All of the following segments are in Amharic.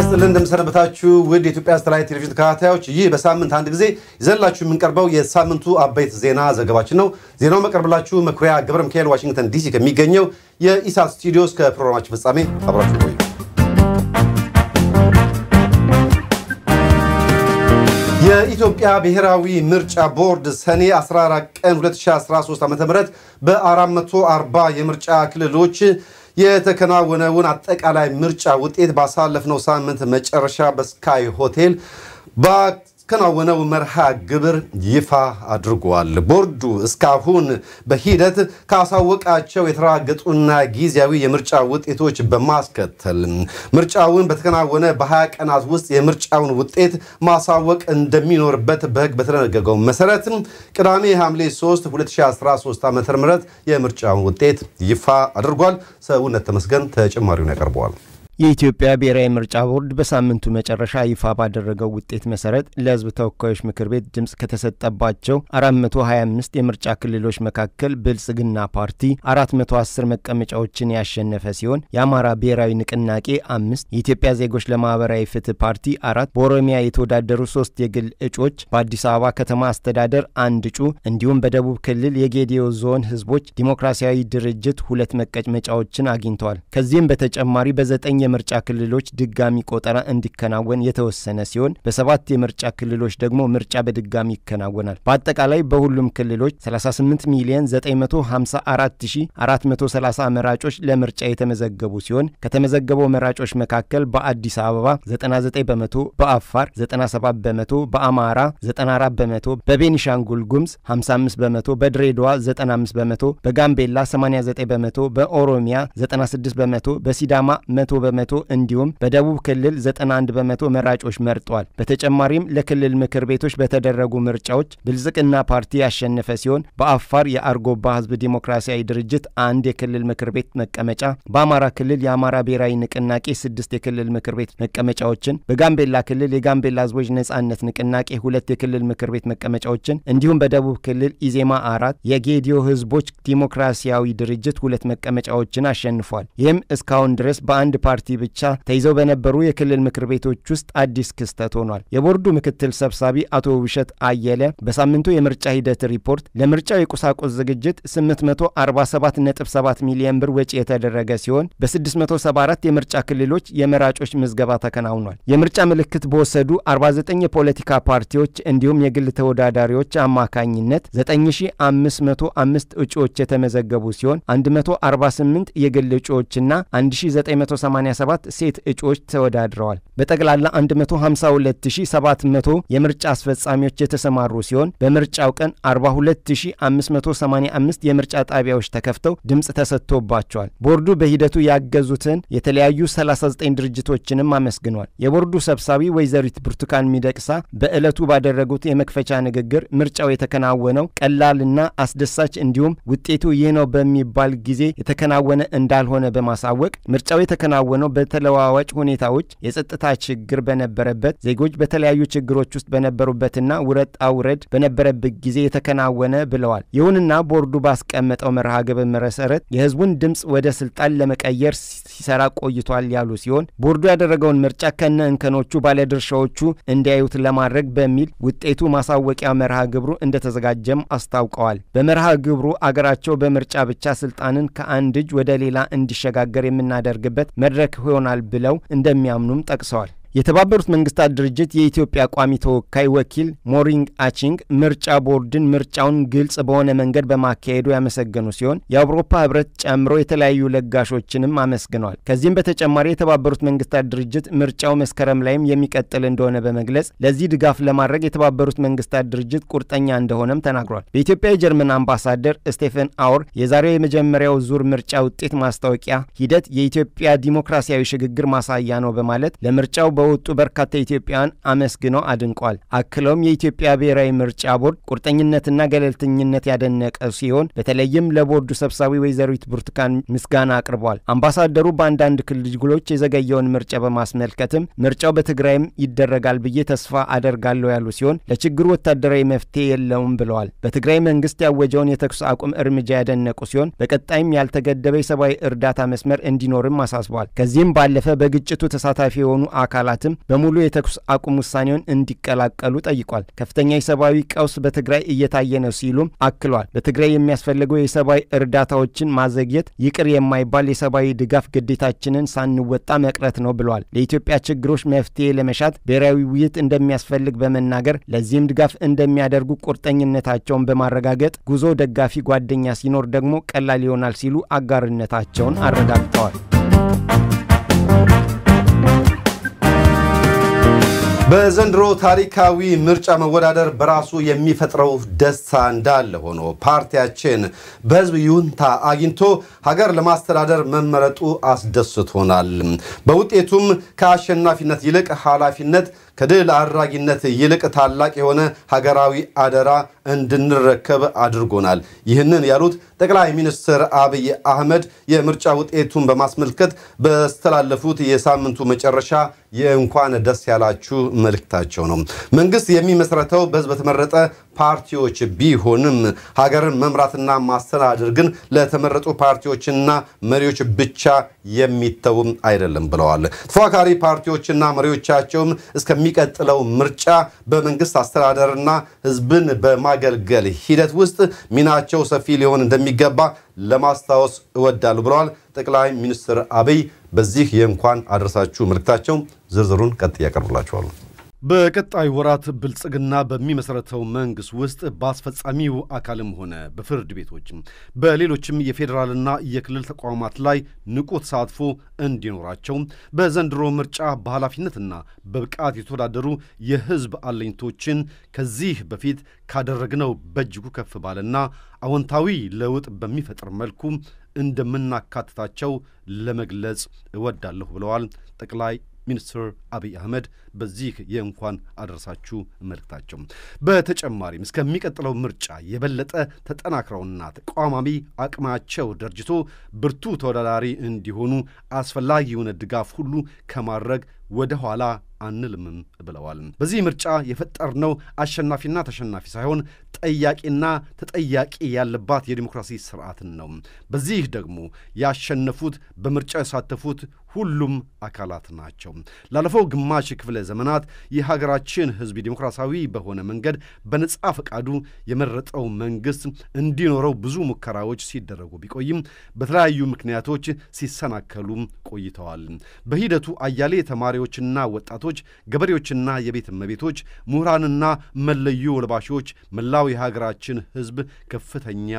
ይስጥልን እንደምሰነበታችሁ ውድ የኢትዮጵያ ስተላይ ቴሌቪዥን ተከታታዮች፣ ይህ በሳምንት አንድ ጊዜ ይዘንላችሁ የምንቀርበው የሳምንቱ አበይት ዜና ዘገባችን ነው። ዜናው መቀርብላችሁ መኩሪያ ገብረ ሚካኤል ዋሽንግተን ዲሲ ከሚገኘው የኢሳት ስቱዲዮ ከፕሮግራማችን ፍጻሜ አብራችሁ ቆዩ። የኢትዮጵያ ብሔራዊ ምርጫ ቦርድ ሰኔ 14 ቀን 2013 ዓ ም በ440 የምርጫ ክልሎች የተከናወነውን አጠቃላይ ምርጫ ውጤት ባሳለፍነው ሳምንት መጨረሻ በስካይ ሆቴል ያከናወነው መርሃ ግብር ይፋ አድርጓል። ቦርዱ እስካሁን በሂደት ካሳወቃቸው የተረጋገጡና ጊዜያዊ የምርጫ ውጤቶች በማስከተል ምርጫውን በተከናወነ በ20 ቀናት ውስጥ የምርጫውን ውጤት ማሳወቅ እንደሚኖርበት በሕግ በተደነገገው መሰረት ቅዳሜ ሐምሌ 3 2013 ዓ ም የምርጫውን ውጤት ይፋ አድርጓል። ሰውነት ተመስገን ተጨማሪውን ያቀርበዋል። የኢትዮጵያ ብሔራዊ ምርጫ ቦርድ በሳምንቱ መጨረሻ ይፋ ባደረገው ውጤት መሰረት ለሕዝብ ተወካዮች ምክር ቤት ድምፅ ከተሰጠባቸው 425 የምርጫ ክልሎች መካከል ብልጽግና ፓርቲ 410 መቀመጫዎችን ያሸነፈ ሲሆን የአማራ ብሔራዊ ንቅናቄ አምስት፣ የኢትዮጵያ ዜጎች ለማህበራዊ ፍትህ ፓርቲ አራት፣ በኦሮሚያ የተወዳደሩ ሶስት የግል እጩዎች፣ በአዲስ አበባ ከተማ አስተዳደር አንድ እጩ እንዲሁም በደቡብ ክልል የጌዲዮ ዞን ሕዝቦች ዲሞክራሲያዊ ድርጅት ሁለት መቀመጫዎችን አግኝተዋል። ከዚህም በተጨማሪ በዘጠኝ የምርጫ ክልሎች ድጋሚ ቆጠራ እንዲከናወን የተወሰነ ሲሆን በሰባት የምርጫ ክልሎች ደግሞ ምርጫ በድጋሚ ይከናወናል። በአጠቃላይ በሁሉም ክልሎች 38 ሚሊዮን 954430 መራጮች ለምርጫ የተመዘገቡ ሲሆን ከተመዘገበው መራጮች መካከል በአዲስ አበባ 99 በመቶ፣ በአፋር 97 በመቶ፣ በአማራ 94 በመቶ፣ በቤኒሻንጉል ጉምዝ 55 በመቶ፣ በድሬዳዋ 95 በመቶ፣ በጋምቤላ 89 በመቶ፣ በኦሮሚያ 96 በመቶ፣ በሲዳማ 100 በመቶ በመቶ እንዲሁም በደቡብ ክልል 91 በመቶ መራጮች መርጧል። በተጨማሪም ለክልል ምክር ቤቶች በተደረጉ ምርጫዎች ብልጽግና ፓርቲ ያሸነፈ ሲሆን በአፋር የአርጎባ ህዝብ ዲሞክራሲያዊ ድርጅት አንድ የክልል ምክር ቤት መቀመጫ፣ በአማራ ክልል የአማራ ብሔራዊ ንቅናቄ ስድስት የክልል ምክር ቤት መቀመጫዎችን፣ በጋምቤላ ክልል የጋምቤላ ህዝቦች ነጻነት ንቅናቄ ሁለት የክልል ምክር ቤት መቀመጫዎችን እንዲሁም በደቡብ ክልል ኢዜማ አራት የጌዲዮ ህዝቦች ዲሞክራሲያዊ ድርጅት ሁለት መቀመጫዎችን አሸንፏል። ይህም እስካሁን ድረስ በአንድ ፓርቲ ዩኒቨርሲቲ ብቻ ተይዘው በነበሩ የክልል ምክር ቤቶች ውስጥ አዲስ ክስተት ሆኗል። የቦርዱ ምክትል ሰብሳቢ አቶ ውብሸት አየለ በሳምንቱ የምርጫ ሂደት ሪፖርት ለምርጫው የቁሳቁስ ዝግጅት 847.7 ሚሊዮን ብር ወጪ የተደረገ ሲሆን በ674 የምርጫ ክልሎች የመራጮች ምዝገባ ተከናውኗል። የምርጫ ምልክት በወሰዱ 49 የፖለቲካ ፓርቲዎች እንዲሁም የግል ተወዳዳሪዎች አማካኝነት 9505 እጩዎች የተመዘገቡ ሲሆን 148 የግል እጩዎችና 1980 87 ሴት እጩዎች ተወዳድረዋል። በጠቅላላ 152700 የምርጫ አስፈጻሚዎች የተሰማሩ ሲሆን በምርጫው ቀን 42585 የምርጫ ጣቢያዎች ተከፍተው ድምፅ ተሰጥቶባቸዋል። ቦርዱ በሂደቱ ያገዙትን የተለያዩ 39 ድርጅቶችንም አመስግኗል። የቦርዱ ሰብሳቢ ወይዘሪት ብርቱካን ሚደቅሳ በዕለቱ ባደረጉት የመክፈቻ ንግግር ምርጫው የተከናወነው ቀላልና አስደሳች እንዲሁም ውጤቱ ይህ ነው በሚባል ጊዜ የተከናወነ እንዳልሆነ በማሳወቅ ምርጫው የተከናወነ ሆኖ በተለዋዋጭ ሁኔታዎች የጸጥታ ችግር በነበረበት ዜጎች በተለያዩ ችግሮች ውስጥ በነበሩበትና ውረድ አውረድ በነበረበት ጊዜ የተከናወነ ብለዋል። ይሁንና ቦርዱ ባስቀመጠው መርሃ ግብር መሰረት የህዝቡን ድምፅ ወደ ስልጣን ለመቀየር ሲሰራ ቆይቷል ያሉ ሲሆን ቦርዱ ያደረገውን ምርጫ ከነ እንከኖቹ ባለድርሻዎቹ እንዲያዩት ለማድረግ በሚል ውጤቱ ማሳወቂያ መርሃ ግብሩ እንደተዘጋጀም አስታውቀዋል። በመርሃ ግብሩ አገራቸው በምርጫ ብቻ ስልጣንን ከአንድ እጅ ወደ ሌላ እንዲሸጋገር የምናደርግበት መድረክ መድረክ ይሆናል ብለው እንደሚያምኑም ጠቅሰዋል። የተባበሩት መንግስታት ድርጅት የኢትዮጵያ ቋሚ ተወካይ ወኪል ሞሪንግ አቺንግ ምርጫ ቦርድን ምርጫውን ግልጽ በሆነ መንገድ በማካሄዱ ያመሰገኑ ሲሆን የአውሮፓ ህብረት ጨምሮ የተለያዩ ለጋሾችንም አመስግነዋል። ከዚህም በተጨማሪ የተባበሩት መንግስታት ድርጅት ምርጫው መስከረም ላይም የሚቀጥል እንደሆነ በመግለጽ ለዚህ ድጋፍ ለማድረግ የተባበሩት መንግስታት ድርጅት ቁርጠኛ እንደሆነም ተናግሯል። በኢትዮጵያ የጀርመን አምባሳደር ስቴፈን አውር የዛሬው የመጀመሪያው ዙር ምርጫ ውጤት ማስታወቂያ ሂደት የኢትዮጵያ ዲሞክራሲያዊ ሽግግር ማሳያ ነው በማለት ለምርጫው በወጡ በርካታ ኢትዮጵያውያን አመስግኖ አድንቋል። አክለውም የኢትዮጵያ ብሔራዊ ምርጫ ቦርድ ቁርጠኝነትና ገለልተኝነት ያደነቀ ሲሆን በተለይም ለቦርዱ ሰብሳቢ ወይዘሪት ብርቱካን ምስጋና አቅርቧል። አምባሳደሩ በአንዳንድ ክልሎች የዘገየውን ምርጫ በማስመልከትም ምርጫው በትግራይም ይደረጋል ብዬ ተስፋ አደርጋለሁ ያሉ ሲሆን ለችግሩ ወታደራዊ መፍትሄ የለውም ብለዋል። በትግራይ መንግስት ያወጀውን የተኩስ አቁም እርምጃ ያደነቁ ሲሆን በቀጣይም ያልተገደበ የሰብአዊ እርዳታ መስመር እንዲኖርም አሳስቧል። ከዚህም ባለፈ በግጭቱ ተሳታፊ የሆኑ አካላት አካላትም በሙሉ የተኩስ አቁም ውሳኔውን እንዲቀላቀሉ ጠይቋል። ከፍተኛ የሰብአዊ ቀውስ በትግራይ እየታየ ነው ሲሉም አክሏል። በትግራይ የሚያስፈልጉ የሰብአዊ እርዳታዎችን ማዘግየት ይቅር የማይባል የሰብአዊ ድጋፍ ግዴታችንን ሳንወጣ መቅረት ነው ብሏል። ለኢትዮጵያ ችግሮች መፍትሄ ለመሻት ብሔራዊ ውይይት እንደሚያስፈልግ በመናገር ለዚህም ድጋፍ እንደሚያደርጉ ቁርጠኝነታቸውን በማረጋገጥ ጉዞ ደጋፊ ጓደኛ ሲኖር ደግሞ ቀላል ይሆናል ሲሉ አጋርነታቸውን አረጋግጠዋል። በዘንድሮ ታሪካዊ ምርጫ መወዳደር በራሱ የሚፈጥረው ደስታ እንዳለ ሆኖ ፓርቲያችን በህዝብ ይሁንታ አግኝቶ ሀገር ለማስተዳደር መመረጡ አስደስቶናል። በውጤቱም ከአሸናፊነት ይልቅ ኃላፊነት ከድል አድራጊነት ይልቅ ታላቅ የሆነ ሀገራዊ አደራ እንድንረከብ አድርጎናል። ይህንን ያሉት ጠቅላይ ሚኒስትር አብይ አህመድ የምርጫ ውጤቱን በማስመልከት በስተላለፉት የሳምንቱ መጨረሻ የእንኳን ደስ ያላችሁ መልእክታቸው ነው። መንግስት የሚመስረተው በህዝብ በተመረጠ ፓርቲዎች ቢሆንም ሀገርን መምራትና ማስተዳደር ግን ለተመረጡ ፓርቲዎችና መሪዎች ብቻ የሚተውም አይደለም ብለዋል። ተፎካካሪ ፓርቲዎችና መሪዎቻቸውም እስከሚቀጥለው ምርጫ በመንግስት አስተዳደርና ህዝብን በማገልገል ሂደት ውስጥ ሚናቸው ሰፊ ሊሆን እንደሚገባ ለማስታወስ እወዳለሁ ብለዋል። ጠቅላይ ሚኒስትር አብይ በዚህ የእንኳን አደረሳችሁ መልእክታቸው ዝርዝሩን ቀጥ ያቀርብላችኋሉ። በቀጣይ ወራት ብልጽግና በሚመሰረተው መንግስት ውስጥ በአስፈጻሚው አካልም ሆነ በፍርድ ቤቶችም በሌሎችም የፌዴራልና የክልል ተቋማት ላይ ንቁ ተሳትፎ እንዲኖራቸው በዘንድሮ ምርጫ በኃላፊነትና በብቃት የተወዳደሩ የህዝብ አለኝቶችን ከዚህ በፊት ካደረግነው በእጅጉ ከፍ ባለና አዎንታዊ ለውጥ በሚፈጥር መልኩ እንደምናካትታቸው ለመግለጽ እወዳለሁ ብለዋል ጠቅላይ ሚኒስትር አብይ አህመድ በዚህ የእንኳን አደረሳችሁ መልእክታቸው በተጨማሪም እስከሚቀጥለው ምርጫ የበለጠ ተጠናክረውና ተቋማሚ አቅማቸው ደርጅቶ ብርቱ ተወዳዳሪ እንዲሆኑ አስፈላጊውን ድጋፍ ሁሉ ከማድረግ ወደ ኋላ አንልምም ብለዋል። በዚህ ምርጫ የፈጠርነው አሸናፊና ተሸናፊ ሳይሆን ጠያቂና ተጠያቂ ያለባት የዲሞክራሲ ስርዓትን ነው። በዚህ ደግሞ ያሸነፉት በምርጫ የሳተፉት ሁሉም አካላት ናቸው። ላለፈው ግማሽ ክፍለ ዘመናት የሀገራችን ህዝብ ዲሞክራሲያዊ በሆነ መንገድ በነጻ ፈቃዱ የመረጠው መንግስት እንዲኖረው ብዙ ሙከራዎች ሲደረጉ ቢቆይም በተለያዩ ምክንያቶች ሲሰናከሉም ቆይተዋል። በሂደቱ አያሌ ተማሪዎችና ወጣቶች፣ ገበሬዎችና የቤት እመቤቶች፣ ምሁራንና መለዩ ለባሾች መላው የሀገራችን ህዝብ ከፍተኛ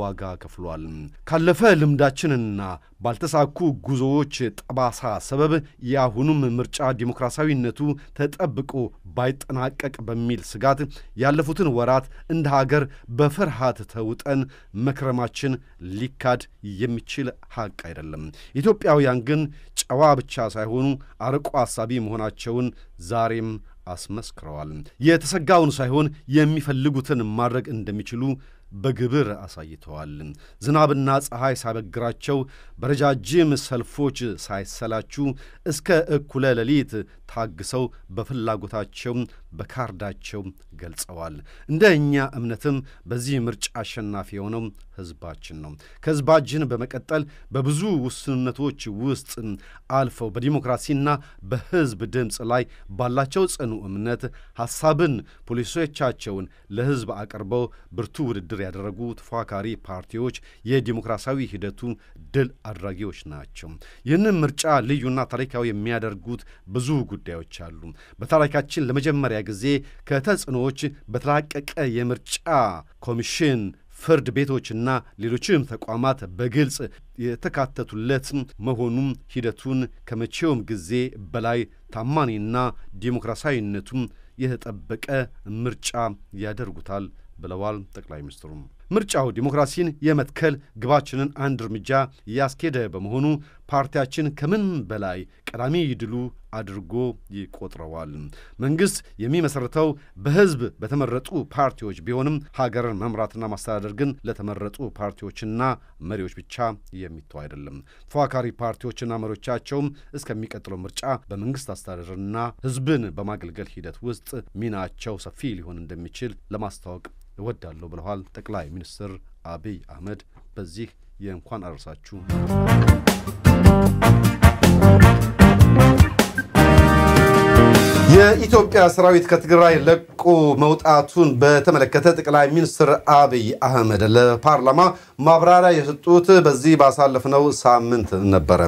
ዋጋ ከፍሏል። ካለፈ ልምዳችንና ባልተሳኩ ጉዞዎች ጠባሳ ሰበብ የአሁኑም ምርጫ ዲሞክራሲያዊነቱ ተጠብቆ ባይጠናቀቅ በሚል ስጋት ያለፉትን ወራት እንደ ሀገር በፍርሃት ተውጠን መክረማችን ሊካድ የሚችል ሀቅ አይደለም። ኢትዮጵያውያን ግን ጨዋ ብቻ ሳይሆኑ አርቆ አሳቢ መሆናቸውን ዛሬም አስመስክረዋል። የተሰጋውን ሳይሆን የሚፈልጉትን ማድረግ እንደሚችሉ በግብር አሳይተዋል። ዝናብና ፀሐይ ሳይበግራቸው በረጃጅም ሰልፎች ሳይሰላችሁ እስከ እኩለ ሌሊት ታግሰው በፍላጎታቸው በካርዳቸው ገልጸዋል። እንደ እኛ እምነትም በዚህ ምርጫ አሸናፊ የሆነው ህዝባችን ነው። ከህዝባችን በመቀጠል በብዙ ውስንነቶች ውስጥ አልፈው በዲሞክራሲና በህዝብ ድምፅ ላይ ባላቸው ጽኑ እምነት ሐሳብን፣ ፖሊሲዎቻቸውን ለህዝብ አቅርበው ብርቱ ውድድር ያደረጉ ተፎካካሪ ፓርቲዎች የዲሞክራሲያዊ ሂደቱ ድል አድራጊዎች ናቸው። ይህንን ምርጫ ልዩና ታሪካዊ የሚያደርጉት ብዙ ጉዳዮች አሉ። በታሪካችን ለመጀመሪያ ጊዜ ከተጽዕኖዎች በተላቀቀ የምርጫ ኮሚሽን ፍርድ ቤቶችና ሌሎችም ተቋማት በግልጽ የተካተቱለት መሆኑም ሂደቱን ከመቼውም ጊዜ በላይ ታማኒና ዲሞክራሲያዊነቱም የተጠበቀ ምርጫ ያደርጉታል ብለዋል ጠቅላይ ሚኒስትሩም። ምርጫው ዲሞክራሲን የመትከል ግባችንን አንድ እርምጃ እያስኬደ በመሆኑ ፓርቲያችን ከምን በላይ ቀዳሚ ድሉ አድርጎ ይቆጥረዋል። መንግስት የሚመሰረተው በህዝብ በተመረጡ ፓርቲዎች ቢሆንም ሀገርን መምራትና ማስተዳደር ግን ለተመረጡ ፓርቲዎችና መሪዎች ብቻ የሚተው አይደለም። ተፎካካሪ ፓርቲዎችና መሪዎቻቸውም እስከሚቀጥለው ምርጫ በመንግስት አስተዳደርና ህዝብን በማገልገል ሂደት ውስጥ ሚናቸው ሰፊ ሊሆን እንደሚችል ለማስታወቅ እወዳለሁ ብለዋል። ጠቅላይ ሚኒስትር አብይ አህመድ በዚህ የእንኳን አደረሳችሁ የኢትዮጵያ ሰራዊት ከትግራይ ለቆ መውጣቱን በተመለከተ ጠቅላይ ሚኒስትር አብይ አህመድ ለፓርላማ ማብራሪያ የሰጡት በዚህ ባሳለፍነው ሳምንት ነበረ።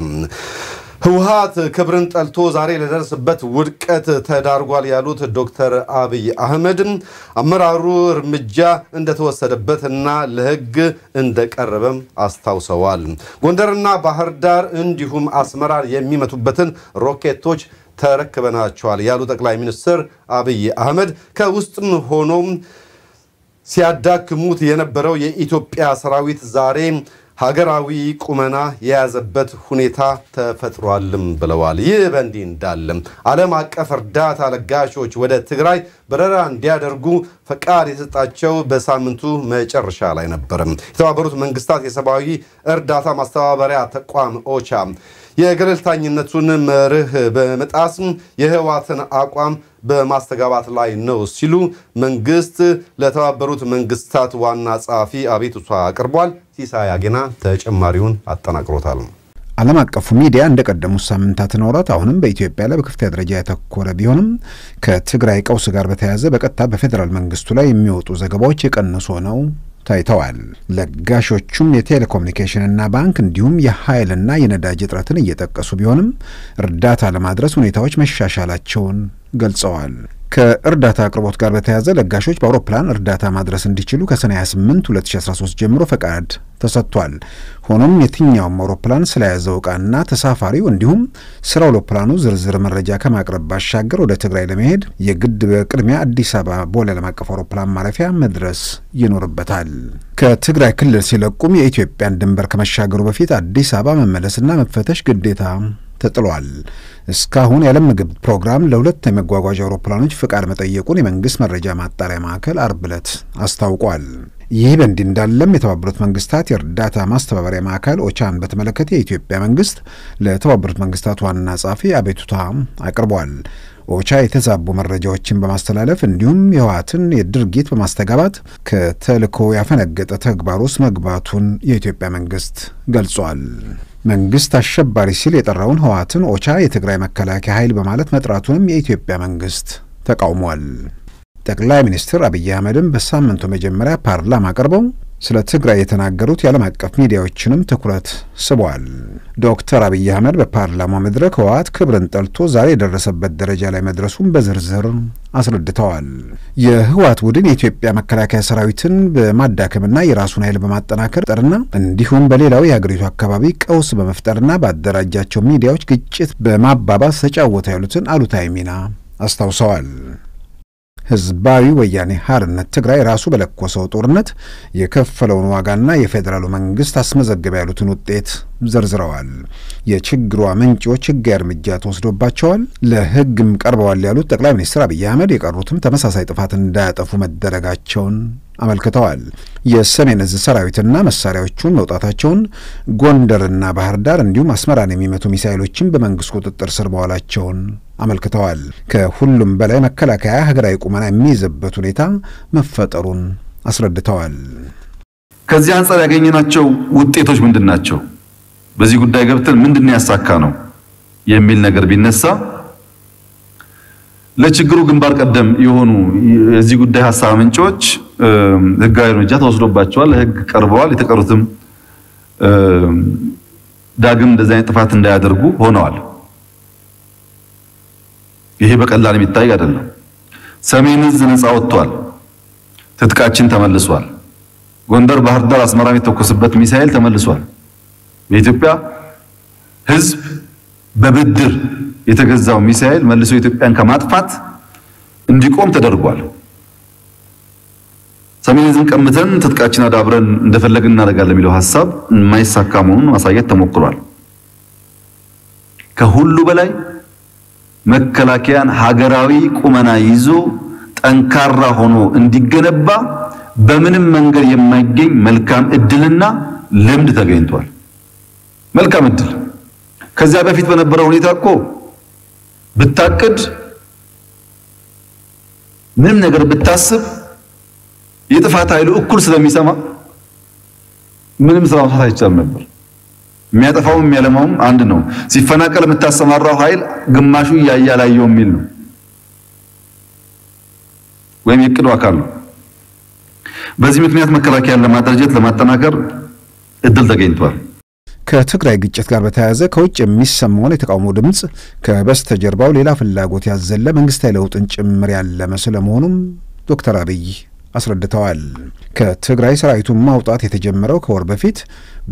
ህወሀት ክብርን ጠልቶ ዛሬ ለደረሰበት ውድቀት ተዳርጓል ያሉት ዶክተር አብይ አህመድ አመራሩ እርምጃ እንደተወሰደበትና ለህግ እንደቀረበም አስታውሰዋል። ጎንደርና ባህር ዳር እንዲሁም አስመራር የሚመቱበትን ሮኬቶች ተረክበናቸዋል ያሉ ጠቅላይ ሚኒስትር አብይ አህመድ ከውስጥም ሆኖም ሲያዳክሙት የነበረው የኢትዮጵያ ሰራዊት ዛሬ ሀገራዊ ቁመና የያዘበት ሁኔታ ተፈጥሯልም ብለዋል። ይህ በእንዲህ እንዳለም ዓለም አቀፍ እርዳታ ለጋሾች ወደ ትግራይ በረራ እንዲያደርጉ ፈቃድ የሰጣቸው በሳምንቱ መጨረሻ ላይ ነበርም። የተባበሩት መንግስታት የሰብአዊ እርዳታ ማስተባበሪያ ተቋም ኦቻ የገለልተኝነቱን መርህ በመጣስ የህወሓትን አቋም በማስተጋባት ላይ ነው ሲሉ መንግስት ለተባበሩት መንግስታት ዋና ጸሐፊ አቤቱታ አቅርቧል። ሲሳይ አጌና ተጨማሪውን አጠናቅሮታል። ዓለም አቀፉ ሚዲያ እንደ ቀደሙት ሳምንታት ወራት አሁንም በኢትዮጵያ ላይ በከፍተኛ ደረጃ ያተኮረ ቢሆንም ከትግራይ ቀውስ ጋር በተያያዘ በቀጥታ በፌዴራል መንግስቱ ላይ የሚወጡ ዘገባዎች የቀነሱ ሆነው ታይተዋል። ለጋሾቹም የቴሌኮሙኒኬሽንና ባንክ እንዲሁም የኃይልና የነዳጅ እጥረትን እየጠቀሱ ቢሆንም እርዳታ ለማድረስ ሁኔታዎች መሻሻላቸውን ገልጸዋል። ከእርዳታ አቅርቦት ጋር በተያያዘ ለጋሾች በአውሮፕላን እርዳታ ማድረስ እንዲችሉ ከሰኔ 28 2013 ጀምሮ ፈቃድ ተሰጥቷል። ሆኖም የትኛውም አውሮፕላን ስለያዘው ቃና ተሳፋሪው እንዲሁም ስለ አውሮፕላኑ ዝርዝር መረጃ ከማቅረብ ባሻገር ወደ ትግራይ ለመሄድ የግድ በቅድሚያ አዲስ አበባ ቦሌ ዓለም አቀፍ አውሮፕላን ማረፊያ መድረስ ይኖርበታል። ከትግራይ ክልል ሲለቁም የኢትዮጵያን ድንበር ከመሻገሩ በፊት አዲስ አበባ መመለስና መፈተሽ ግዴታ ተጥሏል። እስካሁን ያለ ምግብ ፕሮግራም ለሁለት የመጓጓዣ አውሮፕላኖች ፍቃድ መጠየቁን የመንግስት መረጃ ማጣሪያ ማዕከል አርብ ዕለት አስታውቋል። ይህ በእንዲህ እንዳለም የተባበሩት መንግስታት የእርዳታ ማስተባበሪያ ማዕከል ኦቻን በተመለከተ የኢትዮጵያ መንግስት ለተባበሩት መንግስታት ዋና ጸሐፊ አቤቱታ አቅርቧል። ኦቻ የተዛቡ መረጃዎችን በማስተላለፍ እንዲሁም የህወሓትን የድርጊት በማስተጋባት ከተልእኮ ያፈነገጠ ተግባር ውስጥ መግባቱን የኢትዮጵያ መንግስት ገልጿል። መንግስት አሸባሪ ሲል የጠራውን ህወሓትን ኦቻ የትግራይ መከላከያ ኃይል በማለት መጥራቱንም የኢትዮጵያ መንግስት ተቃውሟል። ጠቅላይ ሚኒስትር አብይ አህመድም በሳምንቱ መጀመሪያ ፓርላማ ቀርበው ስለ ትግራይ የተናገሩት የዓለም አቀፍ ሚዲያዎችንም ትኩረት ስቧል። ዶክተር አብይ አህመድ በፓርላማው መድረክ ህወሓት ክብርን ጠልቶ ዛሬ የደረሰበት ደረጃ ላይ መድረሱን በዝርዝር አስረድተዋል። የህወሓት ቡድን የኢትዮጵያ መከላከያ ሰራዊትን በማዳከምና የራሱን ኃይል በማጠናከር ጠርና እንዲሁም በሌላው የሀገሪቱ አካባቢ ቀውስ በመፍጠርና በአደራጃቸው ሚዲያዎች ግጭት በማባባስ ተጫወተ ያሉትን አሉታዊ ሚና አስታውሰዋል። ህዝባዊ ወያኔ ሓርነት ትግራይ ራሱ በለኮሰው ጦርነት የከፈለውን ዋጋና የፌዴራሉ መንግስት አስመዘገበ ያሉትን ውጤት ዘርዝረዋል። የችግሯ ምንጮች ህጋዊ እርምጃ ተወስዶባቸዋል፣ ለህግም ቀርበዋል ያሉት ጠቅላይ ሚኒስትር አብይ አህመድ የቀሩትም ተመሳሳይ ጥፋት እንዳያጠፉ መደረጋቸውን አመልክተዋል። የሰሜን እዝ ሰራዊትና መሳሪያዎቹን መውጣታቸውን፣ ጎንደርና ባህር ዳር እንዲሁም አስመራን የሚመቱ ሚሳይሎችን በመንግስት ቁጥጥር ስር መዋላቸውን አመልክተዋል። ከሁሉም በላይ መከላከያ ሀገራዊ ቁመና የሚይዝበት ሁኔታ መፈጠሩን አስረድተዋል። ከዚህ አንጻር ያገኘናቸው ውጤቶች ምንድን ናቸው? በዚህ ጉዳይ ገብተን ምንድን ያሳካ ነው የሚል ነገር ቢነሳ ለችግሩ ግንባር ቀደም የሆኑ የዚህ ጉዳይ ሀሳብ ምንጮች ህጋዊ እርምጃ ተወስዶባቸዋል፣ ለህግ ቀርበዋል። የተቀሩትም ዳግም እንደዚህ አይነት ጥፋት እንዳያደርጉ ሆነዋል። ይሄ በቀላል የሚታይ አይደለም። ሰሜን እዝ ነፃ ወጥቷል። ትጥቃችን ተመልሷል። ጎንደር፣ ባህር ዳር፣ አስመራ የሚተኮስበት ሚሳኤል ተመልሷል። የኢትዮጵያ ህዝብ በብድር የተገዛው ሚሳኤል መልሶ ኢትዮጵያን ከማጥፋት እንዲቆም ተደርጓል። ሰሜን እዝን ቀምተን ትጥቃችን አዳብረን እንደፈለግን እናደርጋለን የሚለው ሀሳብ የማይሳካ መሆኑን ማሳየት ተሞክሯል። ከሁሉ በላይ መከላከያን ሀገራዊ ቁመና ይዞ ጠንካራ ሆኖ እንዲገነባ በምንም መንገድ የማይገኝ መልካም እድልና ልምድ ተገኝቷል። መልካም እድል ከዚያ በፊት በነበረው ሁኔታ እኮ ብታቅድ ምንም ነገር ብታስብ የጥፋት ኃይሉ እኩል ስለሚሰማ ምንም ስራ መስራት አይቻልም ነበር። የሚያጠፋውም የሚያለማውም አንድ ነው። ሲፈናቀል የምታሰማራው ኃይል ግማሹ እያየ አላየው የሚል ነው፣ ወይም የቅዱ አካል ነው። በዚህ ምክንያት መከላከያን ለማደራጀት ለማጠናከር እድል ተገኝቷል። ከትግራይ ግጭት ጋር በተያያዘ ከውጭ የሚሰማውን የተቃውሞ ድምፅ ከበስተጀርባው ሌላ ፍላጎት ያዘለ መንግስታዊ ለውጥን ጭምር ያለመ ስለመሆኑም ዶክተር አብይ አስረድተዋል። ከትግራይ ሰራዊቱን ማውጣት የተጀመረው ከወር በፊት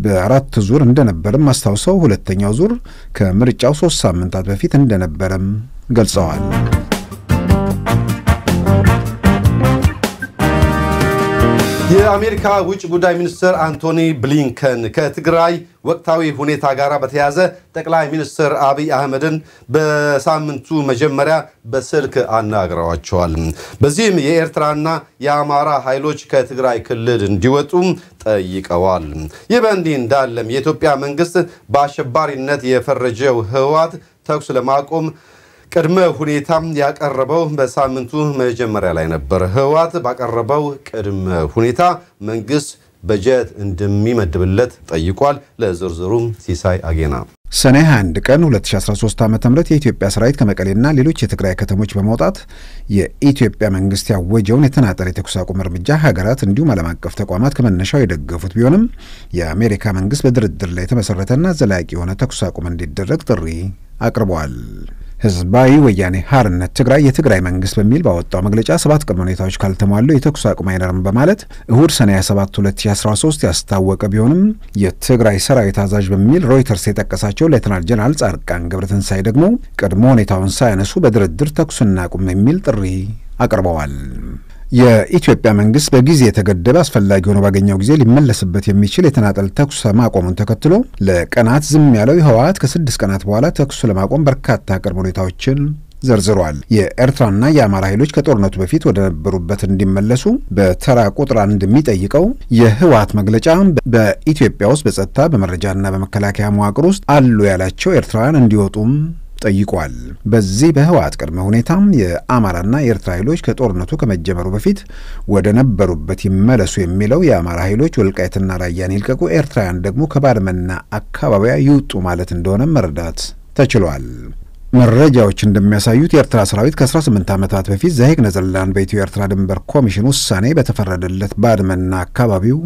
በአራት ዙር እንደነበርም አስታውሰው ሁለተኛው ዙር ከምርጫው ሶስት ሳምንታት በፊት እንደነበረም ገልጸዋል። የአሜሪካ ውጭ ጉዳይ ሚኒስትር አንቶኒ ብሊንከን ከትግራይ ወቅታዊ ሁኔታ ጋር በተያያዘ ጠቅላይ ሚኒስትር አብይ አህመድን በሳምንቱ መጀመሪያ በስልክ አናግረዋቸዋል። በዚህም የኤርትራና የአማራ ኃይሎች ከትግራይ ክልል እንዲወጡ ጠይቀዋል። ይህ በእንዲህ እንዳለም የኢትዮጵያ መንግስት በአሸባሪነት የፈረጀው ህወሓት ተኩስ ለማቆም ቅድመ ሁኔታም ያቀረበው በሳምንቱ መጀመሪያ ላይ ነበር። ህወሓት ባቀረበው ቅድመ ሁኔታ መንግስት በጀት እንደሚመድብለት ጠይቋል። ለዝርዝሩም ሲሳይ አጌና ሰኔ 21 ቀን 2013 ዓ ም የኢትዮጵያ ሰራዊት ከመቀሌና ሌሎች የትግራይ ከተሞች በመውጣት የኢትዮጵያ መንግስት ያወጀውን የተናጠል የተኩስ አቁም እርምጃ ሀገራት እንዲሁም ዓለም አቀፍ ተቋማት ከመነሻው የደገፉት ቢሆንም የአሜሪካ መንግስት በድርድር ላይ የተመሰረተና ዘላቂ የሆነ ተኩስ አቁም እንዲደረግ ጥሪ አቅርበዋል። ህዝባዊ ወያኔ ሀርነት ትግራይ የትግራይ መንግስት በሚል ባወጣው መግለጫ ሰባት ቅድመ ሁኔታዎች ካልተሟሉ የተኩስ አቁም አይኖርም በማለት እሁድ ሰኔ 27 2013 ያስታወቀ ቢሆንም የትግራይ ሰራዊት አዛዥ በሚል ሮይተርስ የጠቀሳቸው ሌተናል ጀነራል ጻድቃን ገብረትንሳኤ ደግሞ ቅድመ ሁኔታውን ሳያነሱ በድርድር ተኩስ እናቁም የሚል ጥሪ አቅርበዋል። የኢትዮጵያ መንግስት በጊዜ የተገደበ አስፈላጊ ሆኖ ባገኘው ጊዜ ሊመለስበት የሚችል የተናጠል ተኩስ ማቆሙን ተከትሎ ለቀናት ዝም ያለው ህወሓት ከስድስት ቀናት በኋላ ተኩሱ ለማቆም በርካታ ቅርብ ሁኔታዎችን ዘርዝሯል። የኤርትራና የአማራ ኃይሎች ከጦርነቱ በፊት ወደ ነበሩበት እንዲመለሱ በተራ ቁጥር አንድ የሚጠይቀው የህወሓት መግለጫ በኢትዮጵያ ውስጥ በጸጥታ በመረጃና በመከላከያ መዋቅር ውስጥ አሉ ያላቸው ኤርትራውያን እንዲወጡም ጠይቋል። በዚህ በህወሓት ቅድመ ሁኔታም የአማራና የኤርትራ ኃይሎች ከጦርነቱ ከመጀመሩ በፊት ወደ ነበሩበት ይመለሱ የሚለው የአማራ ኃይሎች ወልቃይትና ራያን ይልቀቁ፣ ኤርትራውያን ደግሞ ከባድመና አካባቢያ ይውጡ ማለት እንደሆነ መረዳት ተችሏል። መረጃዎች እንደሚያሳዩት የኤርትራ ሰራዊት ከ18 ዓመታት በፊት ዘሄግ ኔዘርላንድ በኢትዮ ኤርትራ ድንበር ኮሚሽን ውሳኔ በተፈረደለት ባድመና አካባቢው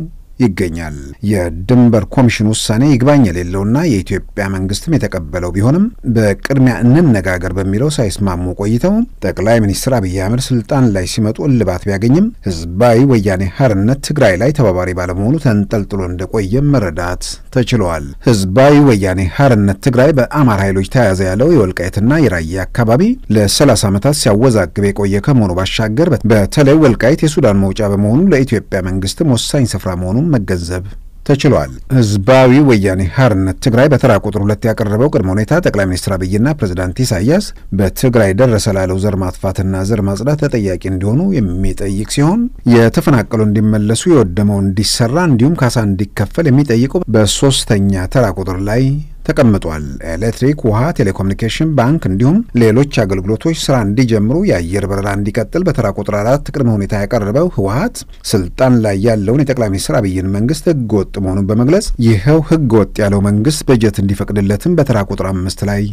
ይገኛል። የድንበር ኮሚሽን ውሳኔ ይግባኝ የሌለውና የኢትዮጵያ መንግስትም የተቀበለው ቢሆንም በቅድሚያ እንነጋገር በሚለው ሳይስማሙ ቆይተው ጠቅላይ ሚኒስትር አብይ አህመድ ስልጣን ላይ ሲመጡ እልባት ቢያገኝም ህዝባዊ ወያኔ ሀርነት ትግራይ ላይ ተባባሪ ባለመሆኑ ተንጠልጥሎ እንደቆየ መረዳት ተችሏል። ህዝባዊ ወያኔ ሀርነት ትግራይ በአማራ ኃይሎች ተያያዘ ያለው የወልቃይትና የራያ አካባቢ ለ30 ዓመታት ሲያወዛግብ የቆየ ከመሆኑ ባሻገር በተለይ ወልቃይት የሱዳን መውጫ በመሆኑ ለኢትዮጵያ መንግስትም ወሳኝ ስፍራ መሆኑም መገንዘብ ተችሏል። ህዝባዊ ወያኔ ሀርነት ትግራይ በተራ ቁጥር ሁለት ያቀረበው ቅድመ ሁኔታ ጠቅላይ ሚኒስትር አብይና ፕሬዚዳንት ኢሳያስ በትግራይ ደረሰ ላለው ዘር ማጥፋትና ዘር ማጽዳት ተጠያቂ እንዲሆኑ የሚጠይቅ ሲሆን የተፈናቀሉ እንዲመለሱ፣ የወደመው እንዲሰራ እንዲሁም ካሳ እንዲከፈል የሚጠይቀው በሶስተኛ ተራ ቁጥር ላይ ተቀምጧል። ኤሌክትሪክ፣ ውሃ፣ ቴሌኮሙኒኬሽን፣ ባንክ እንዲሁም ሌሎች አገልግሎቶች ስራ እንዲጀምሩ የአየር በረራ እንዲቀጥል በተራ ቁጥር አራት ቅድመ ሁኔታ ያቀረበው ህወሀት ስልጣን ላይ ያለውን የጠቅላይ ሚኒስትር አብይን መንግስት ህገ ወጥ መሆኑን በመግለጽ ይኸው ህገ ወጥ ያለው መንግስት በጀት እንዲፈቅድለትም በተራ ቁጥር አምስት ላይ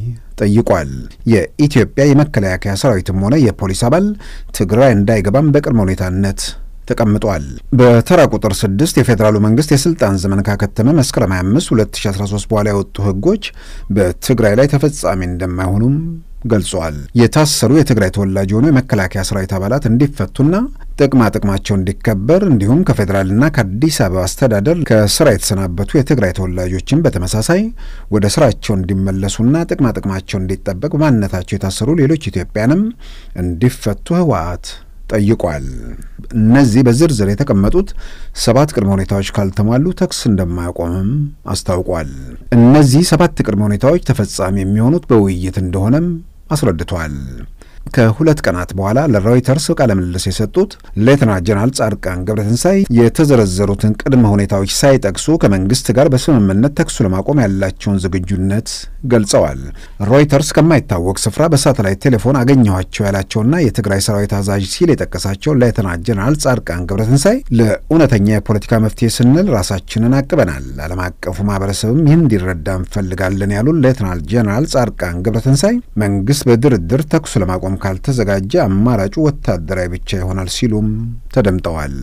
ጠይቋል። የኢትዮጵያ የመከላከያ ሰራዊትም ሆነ የፖሊስ አባል ትግራይ እንዳይገባም በቅድመ ሁኔታነት ተቀምጧል። በተራ ቁጥር 6 የፌዴራሉ መንግስት የስልጣን ዘመን ካከተመ መስከረም 25 2013 በኋላ የወጡ ህጎች በትግራይ ላይ ተፈጻሚ እንደማይሆኑም ገልጿል። የታሰሩ የትግራይ ተወላጅ የሆኑ የመከላከያ ሰራዊት አባላት እንዲፈቱና ጥቅማ ጥቅማቸው እንዲከበር እንዲሁም ከፌዴራልና ከአዲስ አበባ አስተዳደር ከስራ የተሰናበቱ የትግራይ ተወላጆችን በተመሳሳይ ወደ ስራቸው እንዲመለሱና ጥቅማ ጥቅማቸው እንዲጠበቅ በማንነታቸው የታሰሩ ሌሎች ኢትዮጵያንም እንዲፈቱ ህወሓት ጠይቋል። እነዚህ በዝርዝር የተቀመጡት ሰባት ቅድመ ሁኔታዎች ካልተሟሉ ተክስ እንደማያቆምም አስታውቋል። እነዚህ ሰባት ቅድመ ሁኔታዎች ተፈጻሚ የሚሆኑት በውይይት እንደሆነም አስረድቷል። ከሁለት ቀናት በኋላ ለሮይተርስ ቃለ ምልልስ የሰጡት ሌተና ጀነራል ጻድቃን ገብረትንሳይ የተዘረዘሩትን ቅድመ ሁኔታዎች ሳይጠቅሱ ከመንግስት ጋር በስምምነት ተኩሱ ለማቆም ያላቸውን ዝግጁነት ገልጸዋል። ሮይተርስ ከማይታወቅ ስፍራ በሳተላይት ቴሌፎን አገኘኋቸው ያላቸውና የትግራይ ሰራዊት አዛዥ ሲል የጠቀሳቸው ሌተና ጀነራል ጻድቃን ገብረትንሳይ ለእውነተኛ የፖለቲካ መፍትሄ ስንል ራሳችንን አቅበናል፣ ዓለም አቀፉ ማህበረሰብም ይህን እንዲረዳ እንፈልጋለን ያሉት ሌተና ጀነራል ጻድቃን ገብረትንሳይ መንግስት በድርድር ተኩሱ ለማቆም ካልተዘጋጀ አማራጩ ወታደራዊ ብቻ ይሆናል ሲሉም ተደምጠዋል።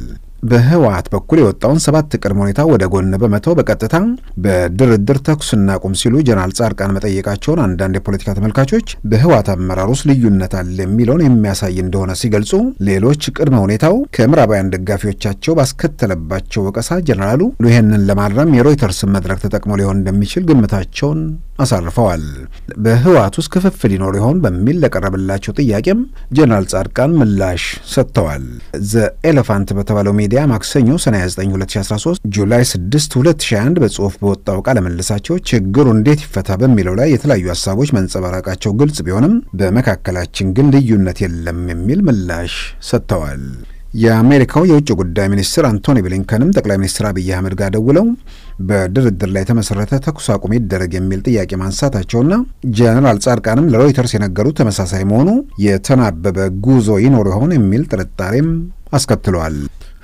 በህወሀት በኩል የወጣውን ሰባት ቅድመ ሁኔታ ወደ ጎን በመተው በቀጥታ በድርድር ተኩስ እናቁም ሲሉ ጀነራል ጻድቃን መጠየቃቸውን አንዳንድ የፖለቲካ ተመልካቾች በህወሀት አመራር ውስጥ ልዩነት አለ የሚለውን የሚያሳይ እንደሆነ ሲገልጹ፣ ሌሎች ቅድመ ሁኔታው ከምዕራባውያን ደጋፊዎቻቸው ባስከተለባቸው ወቀሳ ጀነራሉ ይህንን ለማረም የሮይተርስን መድረክ ተጠቅሞ ሊሆን እንደሚችል ግምታቸውን አሳርፈዋል። በህወሓት ውስጥ ክፍፍል ይኖር ይሆን በሚል ለቀረበላቸው ጥያቄም ጀነራል ጻድቃን ምላሽ ሰጥተዋል። ዘ ኤሌፋንት በተባለው ሚዲያ ማክሰኞ ሰኔ 29 2013 ጁላይ 6 2021 በጽሁፍ በወጣው ቃለ መልሳቸው ችግሩ እንዴት ይፈታ በሚለው ላይ የተለያዩ ሀሳቦች መንጸባረቃቸው ግልጽ ቢሆንም በመካከላችን ግን ልዩነት የለም የሚል ምላሽ ሰጥተዋል። የአሜሪካው የውጭ ጉዳይ ሚኒስትር አንቶኒ ብሊንከንም ጠቅላይ ሚኒስትር አብይ አህመድ ጋር ደውለው በድርድር ላይ የተመሰረተ ተኩስ አቁም ይደረግ የሚል ጥያቄ ማንሳታቸውና ጀነራል ጻድቃንም ለሮይተርስ የነገሩት ተመሳሳይ መሆኑ የተናበበ ጉዞ ይኖር ይሆን የሚል ጥርጣሬም አስከትለዋል።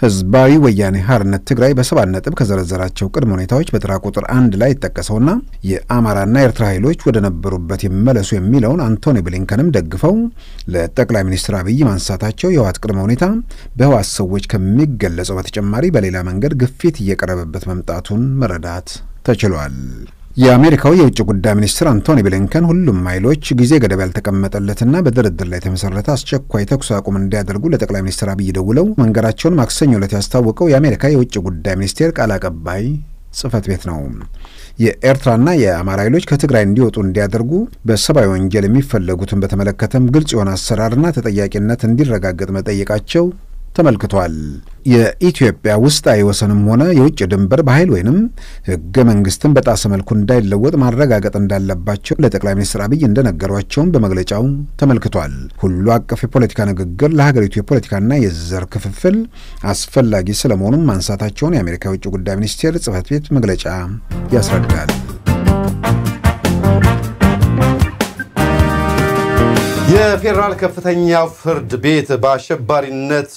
ህዝባዊ ወያኔ ሓርነት ትግራይ በሰባት ነጥብ ከዘረዘራቸው ቅድመ ሁኔታዎች በትራ ቁጥር አንድ ላይ ይጠቀሰውና የአማራና የኤርትራ ኃይሎች ወደ ነበሩበት ይመለሱ የሚለውን አንቶኒ ብሊንከንም ደግፈው ለጠቅላይ ሚኒስትር አብይ ማንሳታቸው የህዋት ቅድመ ሁኔታ በህዋት ሰዎች ከሚገለጸው በተጨማሪ በሌላ መንገድ ግፊት እየቀረበበት መምጣቱን መረዳት ተችሏል። የአሜሪካው የውጭ ጉዳይ ሚኒስትር አንቶኒ ብሊንከን ሁሉም ኃይሎች ጊዜ ገደብ ያልተቀመጠለትና በድርድር ላይ የተመሰረተ አስቸኳይ ተኩስ አቁም እንዲያደርጉ ለጠቅላይ ሚኒስትር አብይ ደውለው መንገራቸውን ማክሰኞ ዕለት ያስታወቀው የአሜሪካ የውጭ ጉዳይ ሚኒስቴር ቃል አቀባይ ጽህፈት ቤት ነው። የኤርትራና የአማራ ኃይሎች ከትግራይ እንዲወጡ እንዲያደርጉ በሰብአዊ ወንጀል የሚፈለጉትን በተመለከተም ግልጽ የሆነ አሰራርና ተጠያቂነት እንዲረጋገጥ መጠየቃቸው ተመልክቷል። የኢትዮጵያ ውስጣዊ ወሰንም ሆነ የውጭ ድንበር በኃይል ወይንም ህገ መንግስትን በጣሰ መልኩ እንዳይለወጥ ማረጋገጥ እንዳለባቸው ለጠቅላይ ሚኒስትር አብይ እንደነገሯቸውም በመግለጫው ተመልክቷል። ሁሉ አቀፍ የፖለቲካ ንግግር ለሀገሪቱ የፖለቲካና የዘር ክፍፍል አስፈላጊ ስለመሆኑም ማንሳታቸውን የአሜሪካ የውጭ ጉዳይ ሚኒስቴር ጽህፈት ቤት መግለጫ ያስረዳል። የፌዴራል ከፍተኛ ፍርድ ቤት በአሸባሪነት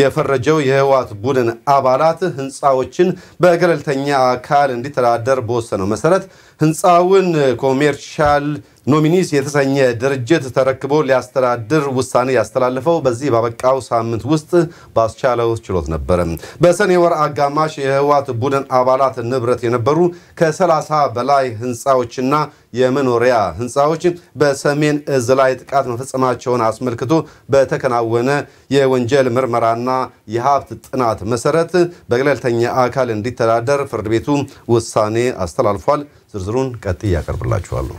የፈረጀው የህወሓት ቡድን አባላት ህንፃዎችን በገለልተኛ አካል እንዲተዳደር በወሰነው መሰረት ህንፃውን ኮሜርሻል ኖሚኒስ የተሰኘ ድርጅት ተረክቦ ሊያስተዳድር ውሳኔ ያስተላለፈው በዚህ ባበቃው ሳምንት ውስጥ ባስቻለው ችሎት ነበር። በሰኔ ወር አጋማሽ የህወሓት ቡድን አባላት ንብረት የነበሩ ከ30 በላይ ህንፃዎችና የመኖሪያ ህንፃዎች በሰሜን እዝ ላይ ጥቃት መፈጸማቸውን አስመልክቶ በተከናወነ የወንጀል ምርመራና የሀብት ጥናት መሰረት በገለልተኛ አካል እንዲተዳደር ፍርድ ቤቱ ውሳኔ አስተላልፏል። ዝርዝሩን ቀጥዬ ያቀርብላችኋለሁ።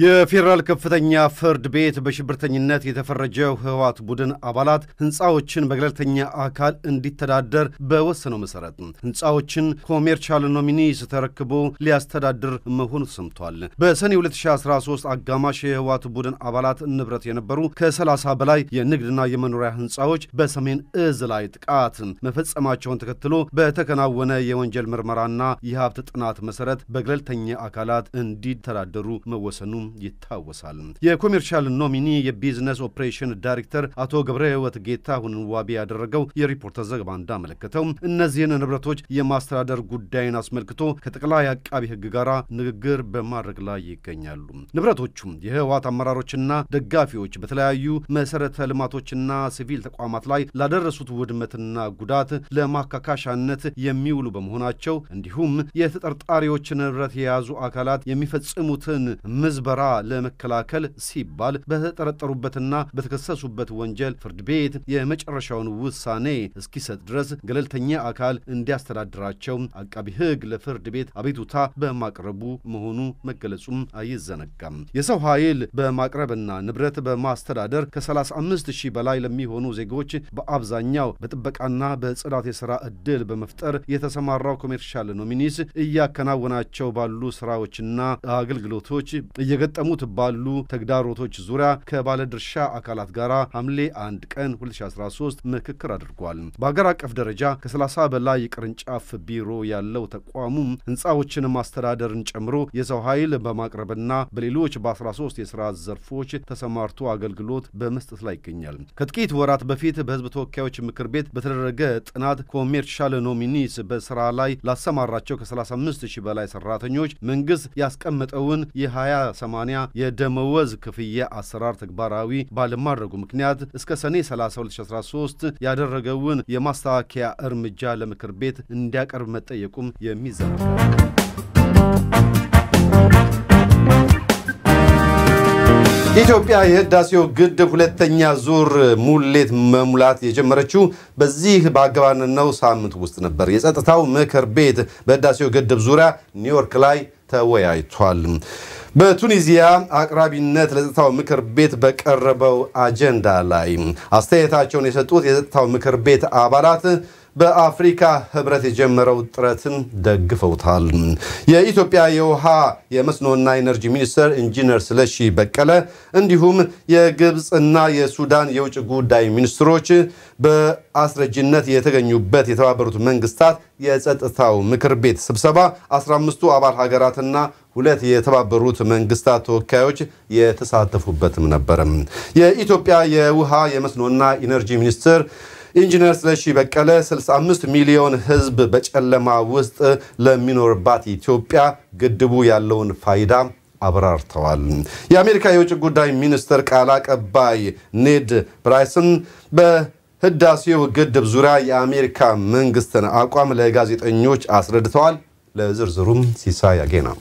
የፌዴራል ከፍተኛ ፍርድ ቤት በሽብርተኝነት የተፈረጀው ህወሓት ቡድን አባላት ህንፃዎችን በገለልተኛ አካል እንዲተዳደር በወሰነው መሰረት ህንፃዎችን ኮሜርሻል ኖሚኒስ ተረክቦ ሊያስተዳድር መሆኑ ሰምቷል። በሰኔ 2013 አጋማሽ የህወሓት ቡድን አባላት ንብረት የነበሩ ከ30 በላይ የንግድና የመኖሪያ ህንፃዎች በሰሜን እዝ ላይ ጥቃት መፈጸማቸውን ተከትሎ በተከናወነ የወንጀል ምርመራና የሀብት ጥናት መሰረት በገለልተኛ አካላት እንዲተዳደሩ መወሰኑ ይታወሳል። የኮሜርሻል ኖሚኒ የቢዝነስ ኦፕሬሽን ዳይሬክተር አቶ ገብረ ህይወት ጌታሁንን ዋቢ ያደረገው የሪፖርተር ዘገባ እንዳመለከተው እነዚህን ንብረቶች የማስተዳደር ጉዳይን አስመልክቶ ከጠቅላይ አቃቢ ህግ ጋር ንግግር በማድረግ ላይ ይገኛሉ። ንብረቶቹም የህወሓት አመራሮችና ደጋፊዎች በተለያዩ መሰረተ ልማቶችና ሲቪል ተቋማት ላይ ላደረሱት ውድመትና ጉዳት ለማካካሻነት የሚውሉ በመሆናቸው እንዲሁም የተጠርጣሪዎች ንብረት የያዙ አካላት የሚፈጽሙትን ምዝበ ወረራ ለመከላከል ሲባል በተጠረጠሩበትና በተከሰሱበት ወንጀል ፍርድ ቤት የመጨረሻውን ውሳኔ እስኪሰጥ ድረስ ገለልተኛ አካል እንዲያስተዳድራቸው አቃቢ ሕግ ለፍርድ ቤት አቤቱታ በማቅረቡ መሆኑ መገለጹም አይዘነጋም። የሰው ኃይል በማቅረብና ንብረት በማስተዳደር ከ35 ሺህ በላይ ለሚሆኑ ዜጎች በአብዛኛው በጥበቃና በጽዳት የሥራ ዕድል በመፍጠር የተሰማራው ኮሜርሻል ኖሚኒስ እያከናወናቸው ባሉ ሥራዎችና አገልግሎቶች በገጠሙት ባሉ ተግዳሮቶች ዙሪያ ከባለድርሻ አካላት ጋር ሐምሌ 1 ቀን 2013 ምክክር አድርጓል። በሀገር አቀፍ ደረጃ ከ30 በላይ ቅርንጫፍ ቢሮ ያለው ተቋሙም ህንፃዎችን ማስተዳደርን ጨምሮ የሰው ኃይል በማቅረብና በሌሎች በ13 የስራ ዘርፎች ተሰማርቶ አገልግሎት በመስጠት ላይ ይገኛል። ከጥቂት ወራት በፊት በህዝብ ተወካዮች ምክር ቤት በተደረገ ጥናት ኮሜርሻል ኖሚኒስ በስራ ላይ ላሰማራቸው ከ35 ሺህ በላይ ሰራተኞች መንግስት ያስቀመጠውን የ20 80 የደመወዝ ክፍያ አሰራር ተግባራዊ ባለማድረጉ ምክንያት እስከ ሰኔ 30 2013 ያደረገውን የማስተካከያ እርምጃ ለምክር ቤት እንዲያቀርብ መጠየቁም የሚዘራ ኢትዮጵያ የህዳሴው ግድብ ሁለተኛ ዙር ሙሌት መሙላት የጀመረችው በዚህ በአገባነነው ሳምንት ውስጥ ነበር። የጸጥታው ምክር ቤት በህዳሴው ግድብ ዙሪያ ኒውዮርክ ላይ ተወያይቷል። በቱኒዚያ አቅራቢነት ለጸጥታው ምክር ቤት በቀረበው አጀንዳ ላይ አስተያየታቸውን የሰጡት የጸጥታው ምክር ቤት አባላት በአፍሪካ ህብረት የጀመረው ጥረትን ደግፈውታል። የኢትዮጵያ የውሃ የመስኖና ኤነርጂ ሚኒስትር ኢንጂነር ስለሺ በቀለ እንዲሁም የግብፅና የሱዳን የውጭ ጉዳይ ሚኒስትሮች በአስረጅነት የተገኙበት የተባበሩት መንግስታት የጸጥታው ምክር ቤት ስብሰባ 15ቱ አባል ሀገራትና ሁለት የተባበሩት መንግስታት ተወካዮች የተሳተፉበትም ነበረም። የኢትዮጵያ የውሃ የመስኖና ኢነርጂ ሚኒስትር ኢንጂነር ስለሺ በቀለ 65 ሚሊዮን ህዝብ በጨለማ ውስጥ ለሚኖርባት ኢትዮጵያ ግድቡ ያለውን ፋይዳ አብራርተዋል። የአሜሪካ የውጭ ጉዳይ ሚኒስትር ቃል አቀባይ ኔድ ፕራይስን በህዳሴው ግድብ ዙሪያ የአሜሪካ መንግስትን አቋም ለጋዜጠኞች አስረድተዋል። ለዝርዝሩም ሲሳይ አጌ ነው።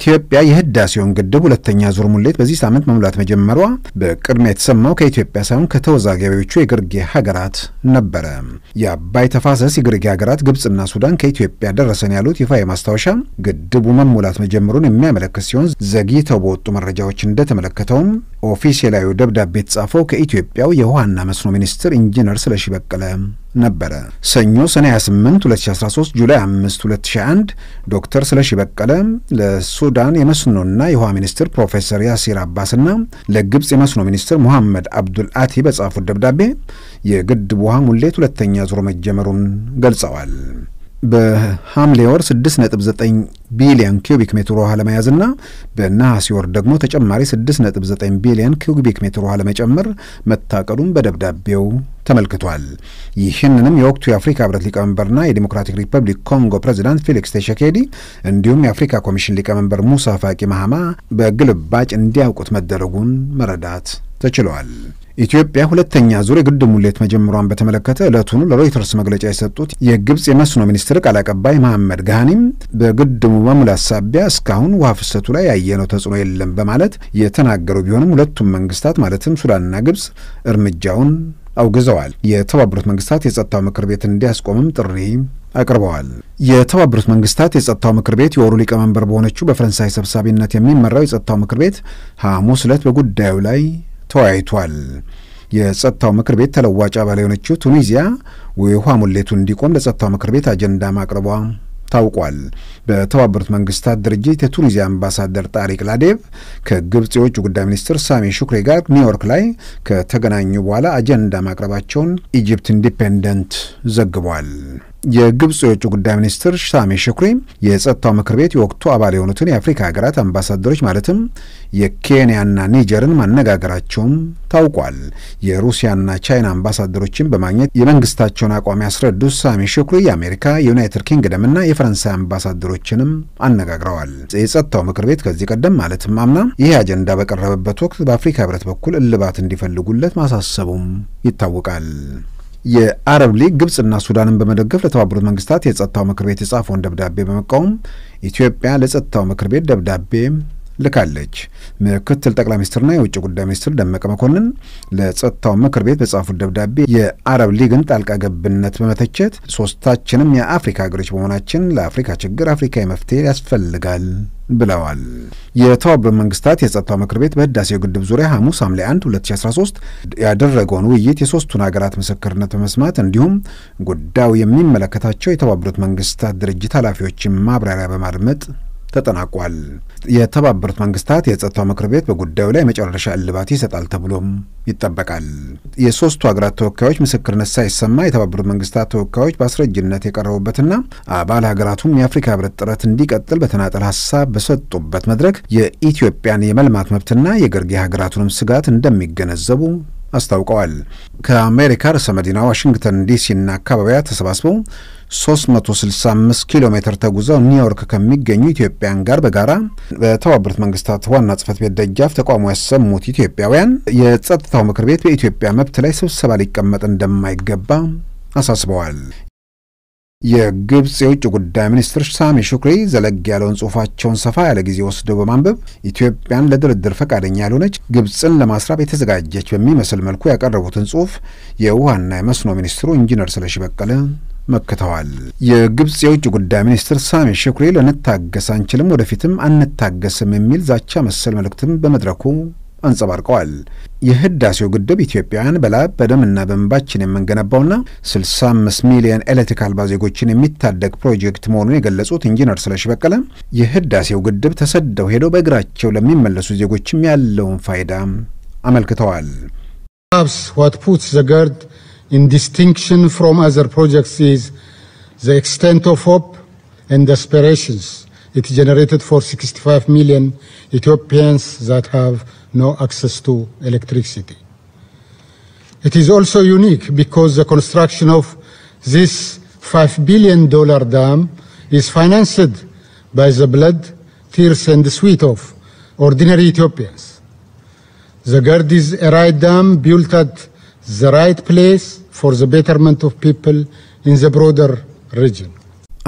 ኢትዮጵያ የህዳሴውን ግድብ ሁለተኛ ዙር ሙሌት በዚህ ሳምንት መሙላት መጀመሯ በቅድሚያ የተሰማው ከኢትዮጵያ ሳይሆን ከተወዛጋቢዎቹ የግርጌ ሀገራት ነበረ። የአባይ ተፋሰስ የግርጌ ሀገራት ግብፅና ሱዳን ከኢትዮጵያ ደረሰን ያሉት ይፋ የማስታወሻ ግድቡ መሙላት መጀመሩን የሚያመለክት ሲሆን ዘግይተው በወጡ መረጃዎች እንደተመለከተውም ኦፊሴላዊ ደብዳቤ የተጻፈው ከኢትዮጵያው የውሃና መስኖ ሚኒስትር ኢንጂነር ስለሺ በቀለ ነበረ። ሰኞ ሰኔ 28 2013 ጁላይ 5 2001 ዶክተር ስለሺ በቀለ ለሱዳን የመስኖና የውሃ ሚኒስትር ፕሮፌሰር ያሲር አባስና ለግብፅ የመስኖ ሚኒስትር ሙሐመድ አብዱል አቲ በጻፉት ደብዳቤ የግድብ ውሃ ሙሌት ሁለተኛ ዙር መጀመሩን ገልጸዋል። በሐምሌ ወር 6.9 ቢሊዮን ኪዩቢክ ሜትር ውሃ ለመያዝና በነሐሴ ወር ደግሞ ተጨማሪ 6.9 ቢሊዮን ኪዩቢክ ሜትር ውሃ ለመጨመር መታቀዱን በደብዳቤው ተመልክቷል። ይህንንም የወቅቱ የአፍሪካ ህብረት ሊቀመንበርና የዲሞክራቲክ ሪፐብሊክ ኮንጎ ፕሬዚዳንት ፌሊክስ ቴሸኬዲ እንዲሁም የአፍሪካ ኮሚሽን ሊቀመንበር ሙሳ ፋቂ ማሃማ በግልባጭ እንዲያውቁት መደረጉን መረዳት ተችሏል። ኢትዮጵያ ሁለተኛ ዙር የግድብ ሙሌት መጀመሯን በተመለከተ ዕለቱን ለሮይተርስ መግለጫ የሰጡት የግብፅ የመስኖ ሚኒስትር ቃል አቀባይ መሐመድ ጋህኒም በግድቡ መሙላት ሳቢያ እስካሁን ውሃ ፍሰቱ ላይ ያየነው ተጽዕኖ የለም በማለት የተናገሩ ቢሆንም ሁለቱም መንግስታት ማለትም ሱዳንና ግብፅ እርምጃውን አውግዘዋል። የተባበሩት መንግስታት የጸጥታው ምክር ቤት እንዲያስቆምም ጥሪ አቅርበዋል። የተባበሩት መንግስታት የጸጥታው ምክር ቤት የወሩ ሊቀመንበር በሆነችው በፈረንሳይ ሰብሳቢነት የሚመራው የጸጥታው ምክር ቤት ሐሙስ ዕለት በጉዳዩ ላይ ተወያይቷል። የጸጥታው ምክር ቤት ተለዋጭ አባል የሆነችው ቱኒዚያ ውሃ ሙሌቱ እንዲቆም ለጸጥታው ምክር ቤት አጀንዳ ማቅረቧ ታውቋል። በተባበሩት መንግስታት ድርጅት የቱኒዚያ አምባሳደር ጣሪቅ ላዴቭ ከግብፅ የውጭ ጉዳይ ሚኒስትር ሳሚ ሹክሬ ጋር ኒውዮርክ ላይ ከተገናኙ በኋላ አጀንዳ ማቅረባቸውን ኢጅፕት ኢንዲፔንደንት ዘግቧል። የግብፅ የውጭ ጉዳይ ሚኒስትር ሳሜ ሽኩሪ የጸጥታው ምክር ቤት የወቅቱ አባል የሆኑትን የአፍሪካ ሀገራት አምባሳደሮች ማለትም የኬንያና ኒጀርን ማነጋገራቸውም ታውቋል። የሩሲያና ቻይና አምባሳደሮችን በማግኘት የመንግስታቸውን አቋም ያስረዱት ሳሜ ሽኩሪ የአሜሪካ፣ የዩናይትድ ኪንግደምና የፈረንሳይ አምባሳደሮችንም አነጋግረዋል። የጸጥታው ምክር ቤት ከዚህ ቀደም ማለትም አምና ይህ አጀንዳ በቀረበበት ወቅት በአፍሪካ ህብረት በኩል እልባት እንዲፈልጉለት ማሳሰቡም ይታወቃል። የአረብ ሊግ ግብጽና ሱዳንን በመደገፍ ለተባበሩት መንግስታት የጸጥታው ምክር ቤት የጻፈውን ደብዳቤ በመቃወም ኢትዮጵያ ለጸጥታው ምክር ቤት ደብዳቤ ልካለች። ምክትል ጠቅላይ ሚኒስትርና የውጭ ጉዳይ ሚኒስትር ደመቀ መኮንን ለጸጥታው ምክር ቤት በጻፉት ደብዳቤ የአረብ ሊግን ጣልቃ ገብነት በመተቸት ሶስታችንም የአፍሪካ ሀገሮች በመሆናችን ለአፍሪካ ችግር አፍሪካዊ መፍትሄ ያስፈልጋል ብለዋል። የተባበሩት መንግስታት የጸጥታው ምክር ቤት በህዳሴው ግድብ ዙሪያ ሐሙስ ሐምሌ 1 2013 ያደረገውን ውይይት የሶስቱን ሀገራት ምስክርነት በመስማት እንዲሁም ጉዳዩ የሚመለከታቸው የተባበሩት መንግስታት ድርጅት ኃላፊዎችን ማብራሪያ በማድመጥ ተጠናቋል። የተባበሩት መንግስታት የጸጥታው ምክር ቤት በጉዳዩ ላይ መጨረሻ እልባት ይሰጣል ተብሎም ይጠበቃል። የሶስቱ ሀገራት ተወካዮች ምስክርነት ሳይሰማ የተባበሩት መንግስታት ተወካዮች በአስረጅነት የቀረቡበትና አባል ሀገራቱም የአፍሪካ ህብረት ጥረት እንዲቀጥል በተናጠል ሀሳብ በሰጡበት መድረክ የኢትዮጵያን የመልማት መብትና የገርጌ ሀገራቱንም ስጋት እንደሚገነዘቡ አስታውቀዋል። ከአሜሪካ ርዕሰ መዲና ዋሽንግተን ዲሲና አካባቢያ ተሰባስበው 365 ኪሎ ሜትር ተጉዘው ኒውዮርክ ከሚገኙ ኢትዮጵያን ጋር በጋራ በተባበሩት መንግስታት ዋና ጽህፈት ቤት ደጃፍ ተቋሙ ያሰሙት ኢትዮጵያውያን የጸጥታው ምክር ቤት በኢትዮጵያ መብት ላይ ስብሰባ ሊቀመጥ እንደማይገባ አሳስበዋል። የግብፅ የውጭ ጉዳይ ሚኒስትር ሳሚ ሹክሪ ዘለግ ያለውን ጽሁፋቸውን ሰፋ ያለ ጊዜ ወስደው በማንበብ ኢትዮጵያን ለድርድር ፈቃደኛ ያልሆነች ግብፅን ለማስራብ የተዘጋጀች በሚመስል መልኩ ያቀረቡትን ጽሁፍ የውሃና የመስኖ ሚኒስትሩ ኢንጂነር ስለሺ በቀለ መክተዋል። የግብፅ የውጭ ጉዳይ ሚኒስትር ሳሜ ሽኩሬ ልንታገስ አንችልም፣ ወደፊትም አንታገስም የሚል ዛቻ መሰል መልእክትም በመድረኩ አንጸባርቀዋል። የህዳሴው ግድብ ኢትዮጵያውያን በላብ በደምና በእንባችን የምንገነባውና 65 ሚሊዮን ኤሌክትሪክ አልባ ዜጎችን የሚታደግ ፕሮጀክት መሆኑን የገለጹት ኢንጂነር ስለሺ በቀለ የህዳሴው ግድብ ተሰደው ሄደው በእግራቸው ለሚመለሱ ዜጎችም ያለውን ፋይዳ አመልክተዋል። ዋት ፑትስ ዘ in distinction from other projects is the extent of hope and aspirations it generated for 65 million Ethiopians that have no access to electricity. It is also unique because the construction of this $5 billion dam is financed by the blood, tears, and sweat of ordinary Ethiopians. The Gardis Dam built at the right place for the betterment of people in the broader region።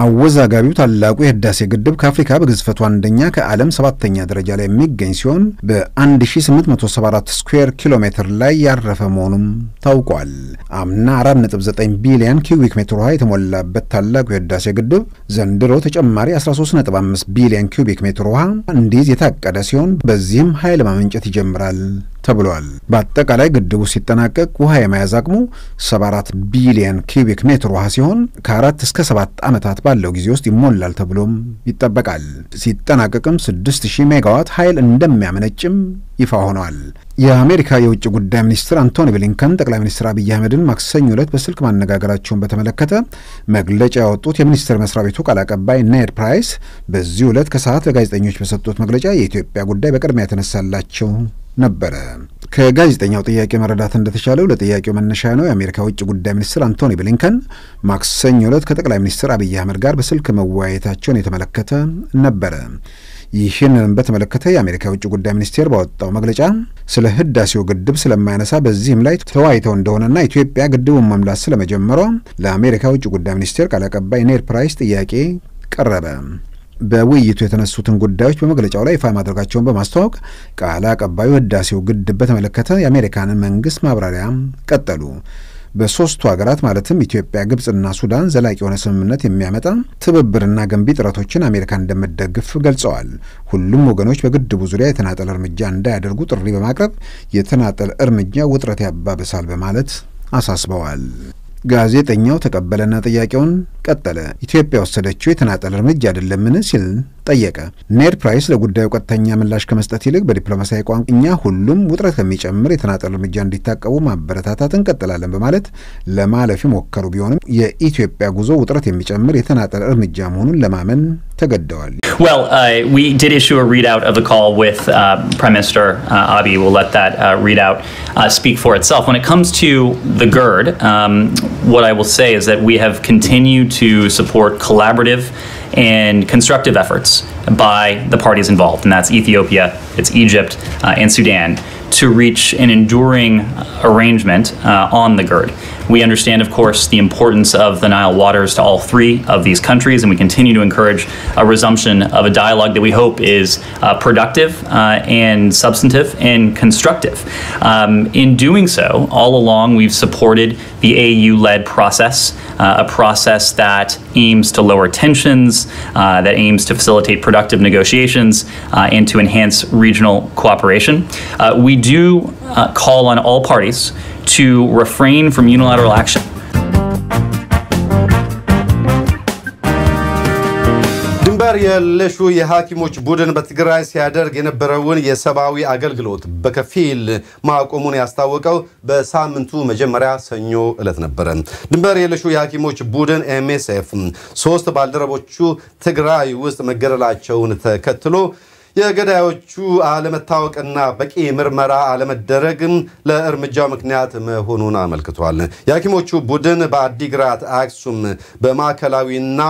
አወዛጋቢው ታላቁ የህዳሴ ግድብ ከአፍሪካ በግዝፈቱ አንደኛ ከዓለም ሰባተኛ ደረጃ ላይ የሚገኝ ሲሆን በ1874 ስኩዌር ኪሎ ሜትር ላይ ያረፈ መሆኑም ታውቋል። አምና 4.9 ቢሊዮን ኪዩቢክ ሜትር ውሃ የተሞላበት ታላቁ የህዳሴ ግድብ ዘንድሮ ተጨማሪ 13.5 ቢሊዮን ኪዩቢክ ሜትር ውሃ እንዲይዝ የታቀደ ሲሆን በዚህም ኃይል ማመንጨት ይጀምራል ተብሏል። በአጠቃላይ ግድቡ ሲጠናቀቅ ውሃ የመያዝ አቅሙ 74 ቢሊየን ኪቢክ ሜትር ውሃ ሲሆን ከአራት እስከ ሰባት ዓመታት ባለው ጊዜ ውስጥ ይሞላል ተብሎም ይጠበቃል። ሲጠናቀቅም 6000 ሜጋዋት ኃይል እንደሚያመነጭም ይፋ ሆኗል። የአሜሪካ የውጭ ጉዳይ ሚኒስትር አንቶኒ ብሊንከን ጠቅላይ ሚኒስትር አብይ አህመድን ማክሰኞ ዕለት በስልክ ማነጋገራቸውን በተመለከተ መግለጫ ያወጡት የሚኒስትር መስሪያ ቤቱ ቃል አቀባይ ኔድ ፕራይስ በዚህ ዕለት ከሰዓት ለጋዜጠኞች በሰጡት መግለጫ የኢትዮጵያ ጉዳይ በቅድሚያ የተነሳላቸው ነበረ። ከጋዜጠኛው ጥያቄ መረዳት እንደተቻለው ለጥያቄው መነሻ ነው የአሜሪካ ውጭ ጉዳይ ሚኒስትር አንቶኒ ብሊንከን ማክሰኞ ዕለት ከጠቅላይ ሚኒስትር አብይ አህመድ ጋር በስልክ መወያየታቸውን የተመለከተ ነበረ። ይህንንም በተመለከተ የአሜሪካ ውጭ ጉዳይ ሚኒስቴር ባወጣው መግለጫ ስለ ህዳሴው ግድብ ስለማያነሳ በዚህም ላይ ተወያይተው እንደሆነና ኢትዮጵያ ግድቡን መምላት ስለመጀመሯ ለአሜሪካ ውጭ ጉዳይ ሚኒስቴር ቃል አቀባይ ኔድ ፕራይስ ጥያቄ ቀረበ። በውይይቱ የተነሱትን ጉዳዮች በመግለጫው ላይ ይፋ ማድረጋቸውን በማስተዋወቅ ቃል አቀባዩ ህዳሴው ግድብ በተመለከተ የአሜሪካንን መንግስት ማብራሪያም ቀጠሉ። በሶስቱ ሀገራት ማለትም ኢትዮጵያ፣ ግብጽና ሱዳን ዘላቂ የሆነ ስምምነት የሚያመጣ ትብብርና ገንቢ ጥረቶችን አሜሪካ እንደምትደግፍ ገልጸዋል። ሁሉም ወገኖች በግድቡ ዙሪያ የተናጠል እርምጃ እንዳያደርጉ ጥሪ በማቅረብ የተናጠል እርምጃ ውጥረት ያባብሳል በማለት አሳስበዋል። ጋዜጠኛው ተቀበለና ጥያቄውን ቀጠለ። ኢትዮጵያ ወሰደችው የተናጠል እርምጃ አይደለምን ሲል ጠየቀ። ኔድ ፕራይስ ለጉዳዩ ቀጥተኛ ምላሽ ከመስጠት ይልቅ በዲፕሎማሲያዊ ቋንቋ እኛ ሁሉም ውጥረት ከሚጨምር የተናጠል እርምጃ እንዲታቀቡ ማበረታታት እንቀጥላለን በማለት ለማለፍ ሞከሩ። ቢሆንም የኢትዮጵያ ጉዞ ውጥረት የሚጨምር የተናጠል እርምጃ መሆኑን ለማመን ተገደዋል። Well, uh, we did issue a readout of the call with uh, Prime Minister uh, Abiy. We'll let that uh, readout uh, speak for itself. When it comes to the GERD, um, what I will say is that we have continued to support collaborative. and constructive efforts by the parties involved, and that's Ethiopia, it's Egypt, uh, and Sudan, to reach an enduring arrangement uh, on the GERD. We understand, of course, the importance of the Nile waters to all three of these countries, and we continue to encourage a resumption of a dialogue that we hope is uh, productive uh, and substantive and constructive. Um, in doing so, all along, we've supported the AU led process uh, a process that aims to lower tensions, uh, that aims to facilitate productive negotiations, uh, and to enhance regional cooperation. we do call on all parties to refrain from unilateral action. ሀገር የለሹ የሐኪሞች ቡድን በትግራይ ሲያደርግ የነበረውን የሰብአዊ አገልግሎት በከፊል ማቆሙን ያስታወቀው በሳምንቱ መጀመሪያ ሰኞ ዕለት ነበረ። ድንበር የለሹ የሐኪሞች ቡድን ኤምኤስኤፍ ሶስት ባልደረቦቹ ትግራይ ውስጥ መገደላቸውን ተከትሎ የገዳዮቹ አለመታወቅና በቂ ምርመራ አለመደረግም ለእርምጃው ምክንያት መሆኑን አመልክቷል። የሐኪሞቹ ቡድን በአዲግራት፣ አክሱም፣ በማዕከላዊና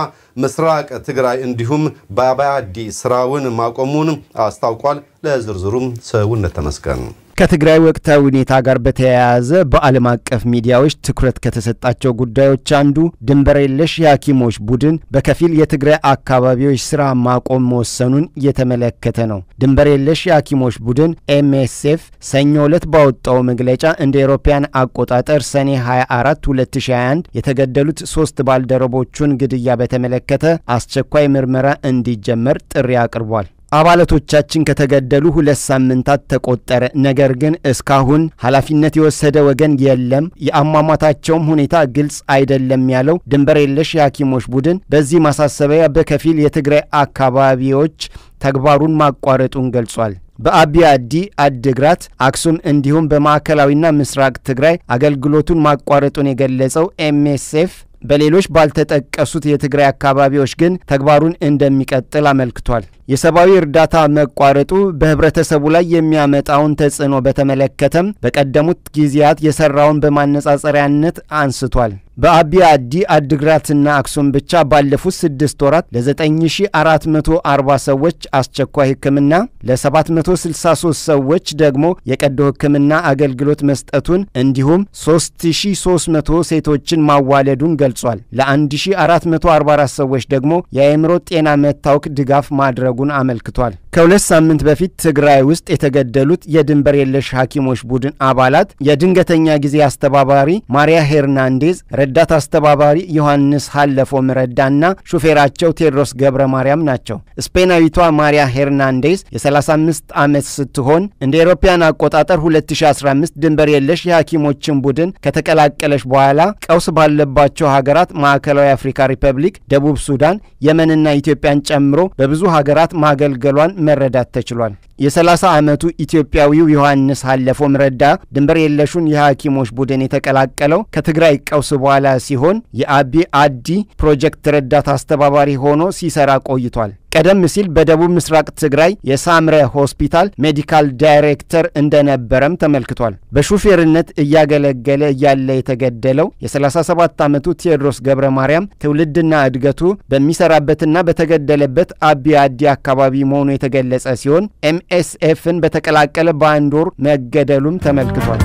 ምስራቅ ትግራይ እንዲሁም በአባዲ ስራውን ማቆሙን አስታውቋል። ለዝርዝሩም ሰውነት ተመስገን ከትግራይ ወቅታዊ ሁኔታ ጋር በተያያዘ በዓለም አቀፍ ሚዲያዎች ትኩረት ከተሰጣቸው ጉዳዮች አንዱ ድንበር የለሽ የሐኪሞች ቡድን በከፊል የትግራይ አካባቢዎች ስራ ማቆም መወሰኑን እየተመለከተ ነው። ድንበር የለሽ የሐኪሞች ቡድን ኤምኤስኤፍ ሰኞ ዕለት ባወጣው መግለጫ እንደ ኤሮፓያን አቆጣጠር ሰኔ 24 2021 የተገደሉት ሶስት ባልደረቦቹን ግድያ በተመለከተ አስቸኳይ ምርመራ እንዲጀመር ጥሪ አቅርቧል። አባላቶቻችን ከተገደሉ ሁለት ሳምንታት ተቆጠረ። ነገር ግን እስካሁን ኃላፊነት የወሰደ ወገን የለም። የአሟሟታቸውም ሁኔታ ግልጽ አይደለም ያለው ድንበር የለሽ የሐኪሞች ቡድን በዚህ ማሳሰቢያ በከፊል የትግራይ አካባቢዎች ተግባሩን ማቋረጡን ገልጿል። በአቢያዲ አድግራት፣ አክሱም እንዲሁም በማዕከላዊና ምስራቅ ትግራይ አገልግሎቱን ማቋረጡን የገለጸው ኤምኤስኤፍ በሌሎች ባልተጠቀሱት የትግራይ አካባቢዎች ግን ተግባሩን እንደሚቀጥል አመልክቷል። የሰብአዊ እርዳታ መቋረጡ በህብረተሰቡ ላይ የሚያመጣውን ተጽዕኖ በተመለከተም በቀደሙት ጊዜያት የሰራውን በማነጻጸሪያነት አንስቷል። በአቢያ አዲ አድግራትና አክሱም ብቻ ባለፉት ስድስት ወራት ለ9440 ሰዎች አስቸኳይ ሕክምና ለ763 ሰዎች ደግሞ የቀዶ ሕክምና አገልግሎት መስጠቱን እንዲሁም 3300 ሴቶችን ማዋለዱን ገልጿል። ለ1444 ሰዎች ደግሞ የአእምሮ ጤና መታወክ ድጋፍ ማድረጉን አመልክቷል። ከሁለት ሳምንት በፊት ትግራይ ውስጥ የተገደሉት የድንበር የለሽ ሐኪሞች ቡድን አባላት የድንገተኛ ጊዜ አስተባባሪ ማሪያ ሄርናንዴዝ ረዳት አስተባባሪ ዮሐንስ ሀለፎም ረዳና ሹፌራቸው ቴዎድሮስ ገብረ ማርያም ናቸው። ስፔናዊቷ ማሪያ ሄርናንዴዝ የ35 ዓመት ስትሆን እንደ ኤሮፓያን አቆጣጠር 2015 ድንበር የለሽ የሐኪሞችን ቡድን ከተቀላቀለች በኋላ ቀውስ ባለባቸው ሀገራት ማዕከላዊ አፍሪካ ሪፐብሊክ፣ ደቡብ ሱዳን፣ የመንና ኢትዮጵያን ጨምሮ በብዙ ሀገራት ማገልገሏን መረዳት ተችሏል። የ30 ዓመቱ ኢትዮጵያዊው ዮሐንስ ሀለፎም ረዳ ድንበር የለሹን የሐኪሞች ቡድን የተቀላቀለው ከትግራይ ቀውስ በኋላ ሲሆን የአቢ አዲ ፕሮጀክት ረዳት አስተባባሪ ሆኖ ሲሰራ ቆይቷል። ቀደም ሲል በደቡብ ምስራቅ ትግራይ የሳምረ ሆስፒታል ሜዲካል ዳይሬክተር እንደነበረም ተመልክቷል። በሹፌርነት እያገለገለ እያለ የተገደለው የ37 ዓመቱ ቴዎድሮስ ገብረ ማርያም ትውልድና እድገቱ በሚሰራበትና በተገደለበት አቢ አዲ አካባቢ መሆኑ የተገለጸ ሲሆን ኤምኤስኤፍን በተቀላቀለ በአንድ ወር መገደሉም ተመልክቷል።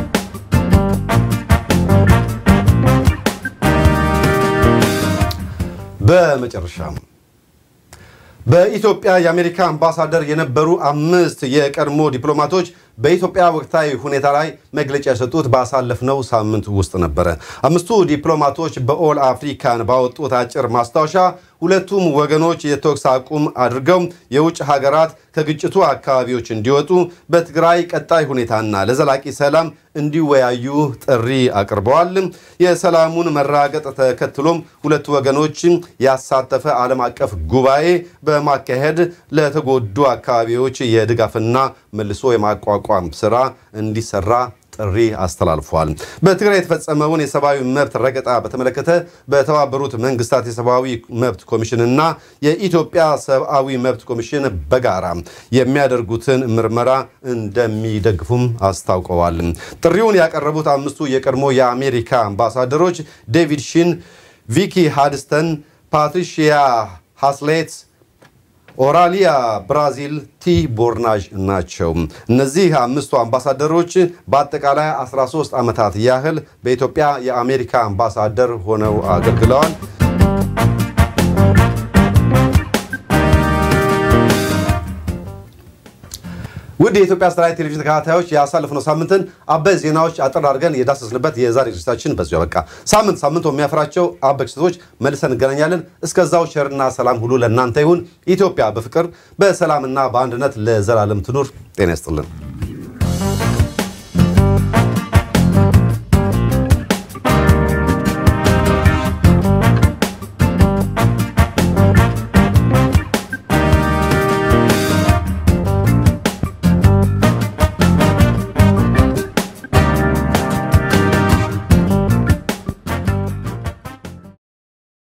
በመጨረሻም በኢትዮጵያ የአሜሪካ አምባሳደር የነበሩ አምስት የቀድሞ ዲፕሎማቶች በኢትዮጵያ ወቅታዊ ሁኔታ ላይ መግለጫ የሰጡት ባሳለፍነው ሳምንት ውስጥ ነበረ። አምስቱ ዲፕሎማቶች በኦል አፍሪካን ባወጡት አጭር ማስታወሻ ሁለቱም ወገኖች የተኩስ አቁም አድርገው የውጭ ሀገራት ከግጭቱ አካባቢዎች እንዲወጡ በትግራይ ቀጣይ ሁኔታና ለዘላቂ ሰላም እንዲወያዩ ጥሪ አቅርበዋል። የሰላሙን መራገጥ ተከትሎም ሁለቱ ወገኖች ያሳተፈ ዓለም አቀፍ ጉባኤ በማካሄድ ለተጎዱ አካባቢዎች የድጋፍና መልሶ የማቋቋም ስራ እንዲሰራ ጥሪ አስተላልፏል። በትግራይ የተፈጸመውን የሰብአዊ መብት ረገጣ በተመለከተ በተባበሩት መንግስታት የሰብአዊ መብት ኮሚሽንና የኢትዮጵያ ሰብአዊ መብት ኮሚሽን በጋራ የሚያደርጉትን ምርመራ እንደሚደግፉም አስታውቀዋል። ጥሪውን ያቀረቡት አምስቱ የቀድሞ የአሜሪካ አምባሳደሮች ዴቪድ ሺን፣ ቪኪ ሃድስተን፣ ፓትሪሺያ ሃስሌት ኦራሊያ ብራዚል፣ ቲ ቦርናዥ ናቸው። እነዚህ አምስቱ አምባሳደሮች በአጠቃላይ 13 ዓመታት ያህል በኢትዮጵያ የአሜሪካ አምባሳደር ሆነው አገልግለዋል። ውድ የኢትዮጵያ ስትራይ ቴሌቪዥን ተከታታዮች ያሳለፍነው ሳምንትን አበይ ዜናዎች አጠር አድርገን የዳሰስንበት የዛሬ ዝግጅታችን በዚሁ አበቃ። ሳምንት ሳምንቱ የሚያፈራቸው አበይ ክስተቶች መልሰን እንገናኛለን። እስከዛው ቸርና ሰላም ሁሉ ለእናንተ ይሁን። ኢትዮጵያ በፍቅር በሰላምና በአንድነት ለዘላለም ትኑር። ጤና ይስጥልን።